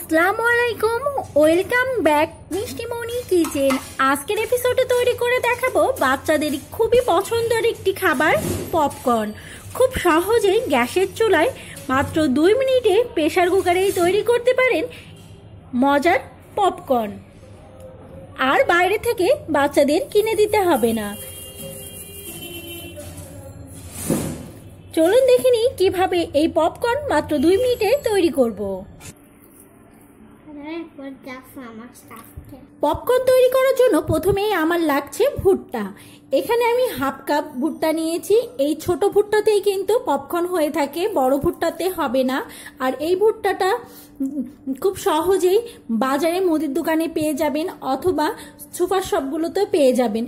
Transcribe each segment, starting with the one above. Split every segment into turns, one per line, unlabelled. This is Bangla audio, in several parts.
আসসালামু আলাইকুম ওয়েলকাম ব্যাক মিষ্টিমণি কিচেন আজকের এপিসোডে তৈরি করে দেখাবো বাচ্চাদের খুবই একটি খাবার পপকর্ন খুব সহজেই গ্যাসের চুলায় মাত্র দুই মিনিটে প্রেশার কুকারেই তৈরি করতে পারেন মজার পপকর্ন আর বাইরে থেকে বাচ্চাদের কিনে দিতে হবে না চলুন দেখিনি কিভাবে এই পপকর্ন মাত্র দুই মিনিটে তৈরি করবো পপকর্ন তৈরি করার জন্য প্রথমেই আমার লাগছে ভুট্টা এখানে আমি হাফ কাপ ভুট্টা নিয়েছি এই ছোট ভুট্টাতেই কিন্তু পপকর্ন হয়ে থাকে বড় ভুট্টাতে হবে না আর এই ভুট্টাটা খুব সহজেই বাজারে মুদির দোকানে পেয়ে যাবেন অথবা সুপার শপগুলোতেও পেয়ে যাবেন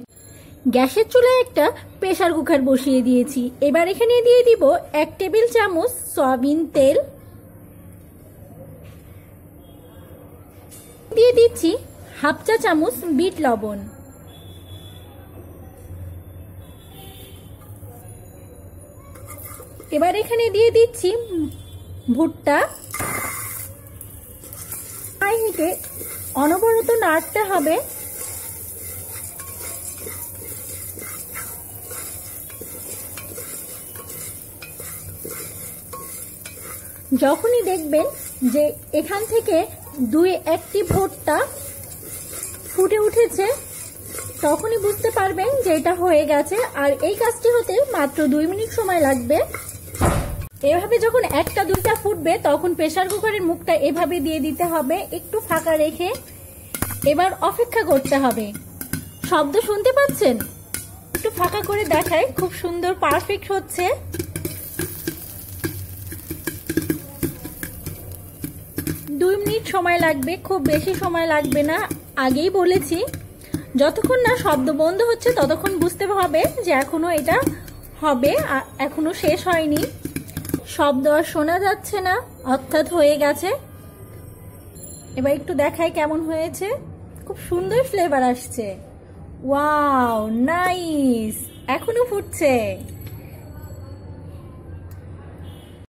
গ্যাসের চুলায় একটা প্রেশার কুকার বসিয়ে দিয়েছি এবার এখানে দিয়ে দিব এক টেবিল চামচ সয়াবিন তেল দিয়ে দিচ্ছি হাফ চা চামচ বিট লবণ এবার এখানে দিয়ে দিচ্ছি ভুট্টা হাই হিটে অনবরত নাড়তে হবে যখনই দেখবেন যে এখান থেকে দুই একটি ভোটটা ফুটে উঠেছে তখনই বুঝতে পারবেন যে এটা হয়ে গেছে আর এই কাজটি হতে মাত্র দুই মিনিট সময় লাগবে এভাবে যখন একটা দুইটা ফুটবে তখন প্রেশার কুকারের মুখটা এভাবে দিয়ে দিতে হবে একটু ফাঁকা রেখে এবার অপেক্ষা করতে হবে শব্দ শুনতে পাচ্ছেন একটু ফাঁকা করে দেখায় খুব সুন্দর পারফেক্ট হচ্ছে দুই মিনিট সময় লাগবে খুব বেশি সময় লাগবে না আগেই বলেছি যতক্ষণ না শব্দ বন্ধ হচ্ছে ততক্ষণ বুঝতে হবে যে এখনও এটা হবে এখনও শেষ হয়নি শব্দ আর শোনা যাচ্ছে না অর্থাৎ হয়ে গেছে এবার একটু দেখায় কেমন হয়েছে খুব সুন্দর ফ্লেভার আসছে ওয়াও নাইস এখনো ফুটছে